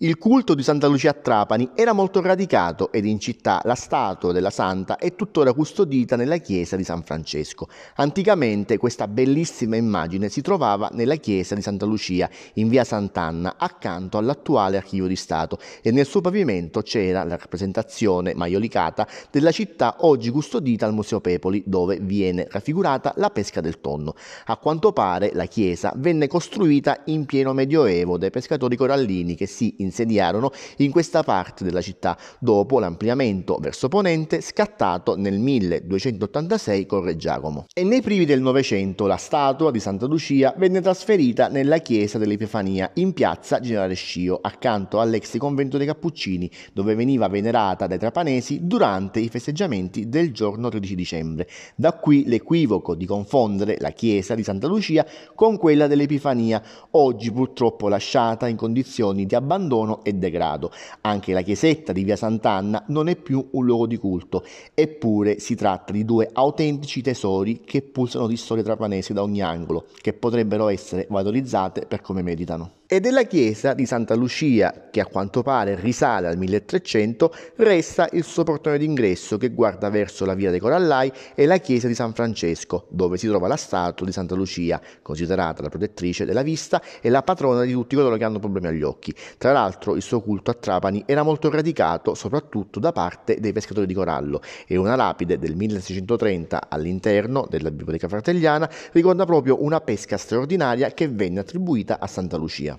Il culto di Santa Lucia a Trapani era molto radicato ed in città la statua della santa è tuttora custodita nella chiesa di San Francesco. Anticamente questa bellissima immagine si trovava nella chiesa di Santa Lucia in via Sant'Anna accanto all'attuale archivio di Stato e nel suo pavimento c'era la rappresentazione maiolicata della città oggi custodita al Museo Pepoli dove viene raffigurata la pesca del tonno. A quanto pare la chiesa venne costruita in pieno medioevo dai pescatori corallini che si insediarono in questa parte della città dopo l'ampliamento verso ponente scattato nel 1286 con Re Giacomo. E nei primi del Novecento la statua di Santa Lucia venne trasferita nella chiesa dell'Epifania in piazza Generale Scio, accanto all'ex convento dei Cappuccini, dove veniva venerata dai trapanesi durante i festeggiamenti del giorno 13 dicembre. Da qui l'equivoco di confondere la chiesa di Santa Lucia con quella dell'Epifania, oggi purtroppo lasciata in condizioni di abbandono abbandono e degrado. Anche la chiesetta di via Sant'Anna non è più un luogo di culto, eppure si tratta di due autentici tesori che pulsano di storie trapanesi da ogni angolo, che potrebbero essere valorizzate per come meritano e della chiesa di Santa Lucia, che a quanto pare risale al 1300, resta il suo portone d'ingresso che guarda verso la via dei Corallai e la chiesa di San Francesco, dove si trova la statua di Santa Lucia, considerata la protettrice della vista e la patrona di tutti coloro che hanno problemi agli occhi. Tra l'altro il suo culto a Trapani era molto radicato soprattutto da parte dei pescatori di corallo e una lapide del 1630 all'interno della Biblioteca Fratelliana ricorda proprio una pesca straordinaria che venne attribuita a Santa Lucia.